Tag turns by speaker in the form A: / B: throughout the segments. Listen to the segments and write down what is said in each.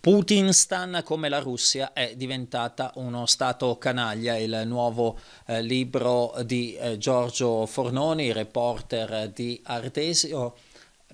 A: Putinstan come la Russia è diventata uno Stato canaglia, il nuovo eh, libro di eh, Giorgio Fornoni, reporter di Artesio.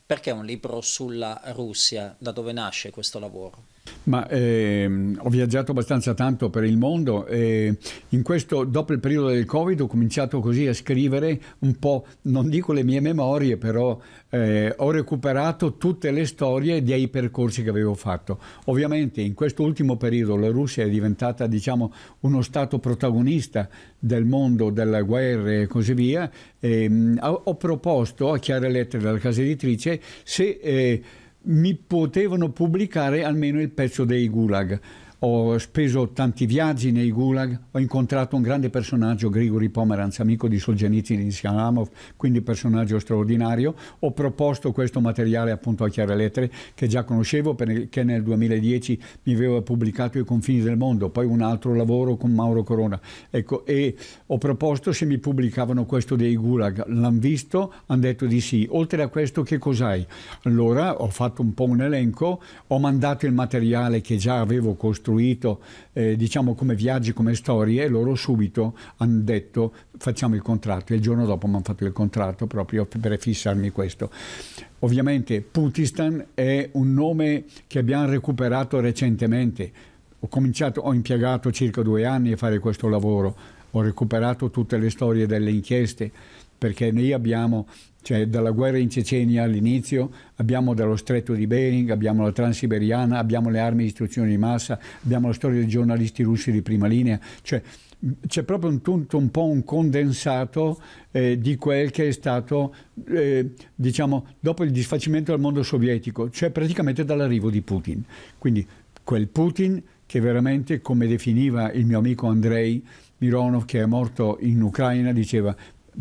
A: Perché un libro sulla Russia? Da dove nasce questo lavoro? Ma ehm, ho viaggiato abbastanza tanto per il mondo e in questo, dopo il periodo del Covid, ho cominciato così a scrivere un po', non dico le mie memorie, però eh, ho recuperato tutte le storie dei percorsi che avevo fatto. Ovviamente in questo ultimo periodo la Russia è diventata, diciamo, uno stato protagonista del mondo, della guerra e così via. E, ehm, mh, ho, ho proposto a chiare lettere dalla casa editrice se... Eh, mi potevano pubblicare almeno il pezzo dei gulag ho speso tanti viaggi nei gulag, ho incontrato un grande personaggio, Grigori Pomeranz, amico di Solzhenitsyn di Siamov, quindi personaggio straordinario. Ho proposto questo materiale appunto a Chiare Lettere, che già conoscevo perché nel 2010 mi aveva pubblicato I confini del mondo, poi un altro lavoro con Mauro Corona. Ecco, e ho proposto se mi pubblicavano questo dei gulag. L'hanno visto, hanno detto di sì. Oltre a questo che cos'hai? Allora ho fatto un po' un elenco, ho mandato il materiale che già avevo costruito costruito eh, diciamo come viaggi, come storie e loro subito hanno detto facciamo il contratto e il giorno dopo mi hanno fatto il contratto proprio per fissarmi questo. Ovviamente Putistan è un nome che abbiamo recuperato recentemente, ho, cominciato, ho impiegato circa due anni a fare questo lavoro, ho recuperato tutte le storie delle inchieste perché noi abbiamo cioè dalla guerra in Cecenia all'inizio, abbiamo dallo stretto di Bering, abbiamo la transiberiana, abbiamo le armi di istruzione di massa, abbiamo la storia dei giornalisti russi di prima linea, cioè c'è proprio un, tutto un po' un condensato eh, di quel che è stato, eh, diciamo, dopo il disfacimento del mondo sovietico, cioè praticamente dall'arrivo di Putin. Quindi quel Putin che veramente, come definiva il mio amico Andrei Mironov, che è morto in Ucraina, diceva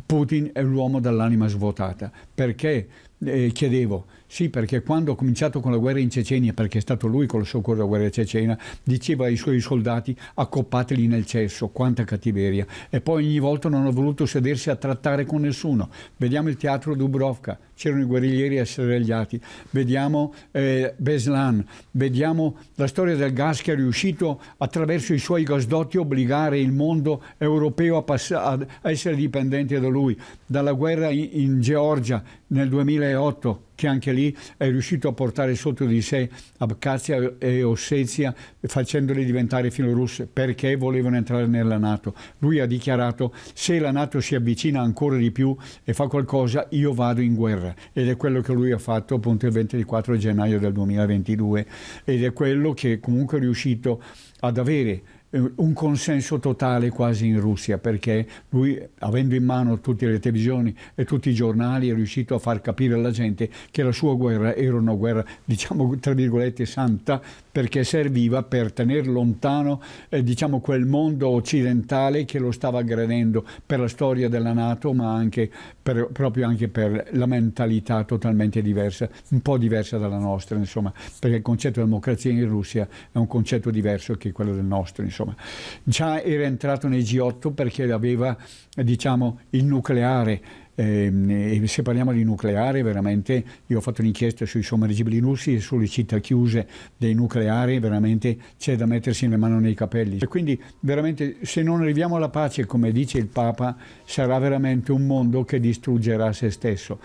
A: Putin è l'uomo dall'anima svuotata, perché eh, chiedevo, sì perché quando ho cominciato con la guerra in Cecenia, perché è stato lui con il soccorso della guerra cecena, diceva ai suoi soldati accoppateli nel cesso, quanta cattiveria, e poi ogni volta non ha voluto sedersi a trattare con nessuno. Vediamo il teatro Dubrovka, c'erano i guerriglieri asserragliati, vediamo eh, Beslan, vediamo la storia del gas che è riuscito attraverso i suoi gasdotti a obbligare il mondo europeo a, a essere dipendente da lui, dalla guerra in, in Georgia nel 2000 2008 che anche lì è riuscito a portare sotto di sé Abkhazia e Ossetia facendole diventare filorusse perché volevano entrare nella Nato. Lui ha dichiarato se la Nato si avvicina ancora di più e fa qualcosa io vado in guerra ed è quello che lui ha fatto appunto il 24 gennaio del 2022 ed è quello che comunque è riuscito ad avere eh, un consenso totale quasi in Russia, perché lui, avendo in mano tutte le televisioni e tutti i giornali, è riuscito a far capire alla gente che la sua guerra era una guerra, diciamo, tra virgolette, santa, perché serviva per tenere lontano, eh, diciamo, quel mondo occidentale che lo stava aggredendo per la storia della Nato, ma anche per, proprio anche per la mentalità totalmente diversa, un po' diversa dalla nostra, insomma, perché il concetto di democrazia in Russia è un concetto diverso che quello del nostro, insomma insomma, già era entrato nei G8 perché aveva diciamo, il nucleare ehm, e se parliamo di nucleare, veramente io ho fatto un'inchiesta sui sommergibili russi e sulle città chiuse dei nucleari, veramente c'è da mettersi le mani nei capelli. E quindi veramente se non arriviamo alla pace, come dice il Papa, sarà veramente un mondo che distruggerà se stesso.